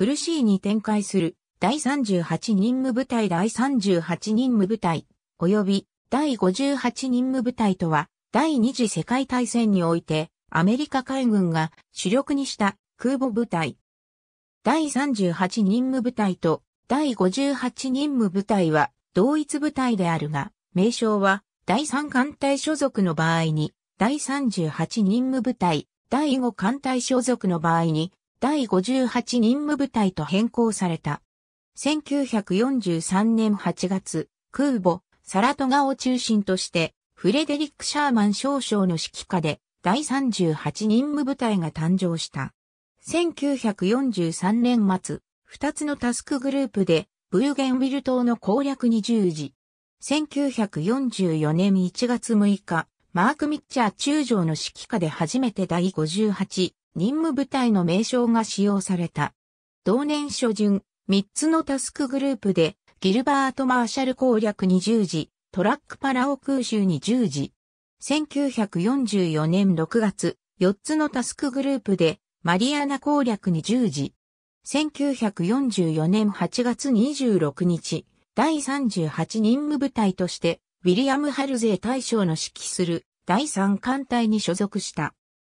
ブルシーに展開する第38任務部隊第38任務部隊、及び第58任務部隊とは、第二次世界大戦において、アメリカ海軍が主力にした空母部隊。第38任務部隊と第58任務部隊は同一部隊であるが、名称は第3艦隊所属の場合に、第38任務部隊、第5艦隊所属の場合に、第58任務部隊と変更された。1943年8月、空母、サラトガを中心として、フレデリック・シャーマン少将の指揮下で、第38任務部隊が誕生した。1943年末、2つのタスクグループで、ブーゲンウィル島の攻略に従事。1944年1月6日、マーク・ミッチャー中将の指揮下で初めて第58任務部隊の名称が使用された。同年初旬、3つのタスクグループで、ギルバート・マーシャル攻略に10時、トラックパラオ空襲に10時。1944年6月、4つのタスクグループで、マリアナ攻略に10時。1944年8月26日、第38任務部隊として、ウィリアム・ハルゼー大将の指揮する第3艦隊に所属した。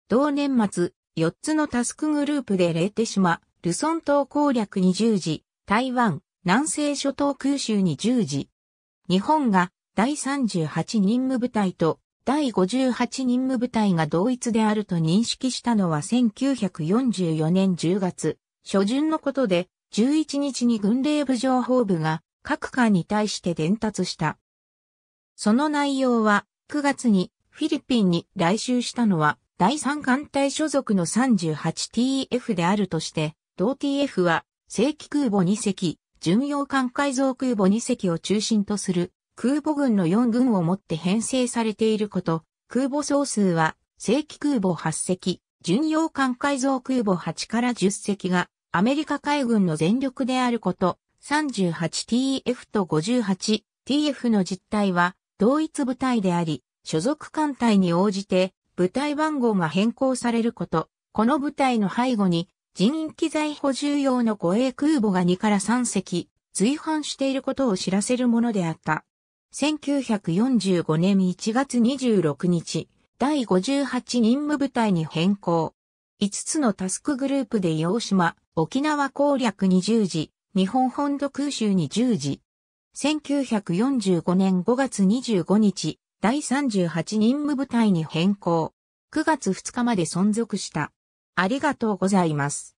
同年末、4つのタスクグループでレーテ島、ルソン島攻略に従事、台湾、南西諸島空襲に従事。日本が第38任務部隊と第58任務部隊が同一であると認識したのは1944年10月、初旬のことで、11日に軍令部情報部が各艦に対して伝達した。その内容は9月にフィリピンに来襲したのは第三艦隊所属の 38TF であるとして、同 TF は正規空母2隻、巡洋艦改造空母2隻を中心とする空母軍の4軍をもって編成されていること、空母総数は正規空母8隻、巡洋艦改造空母8から10隻がアメリカ海軍の全力であること、38TF と 58TF の実態は同一部隊であり、所属艦隊に応じて部隊番号が変更されること、この部隊の背後に人員機材補充用の護衛空母が2から3隻、随伴していることを知らせるものであった。1945年1月26日、第58任務部隊に変更。5つのタスクグループで洋島、沖縄攻略に10時、日本本土空襲に10時。1945年5月25日、第38任務部隊に変更。9月2日まで存続した。ありがとうございます。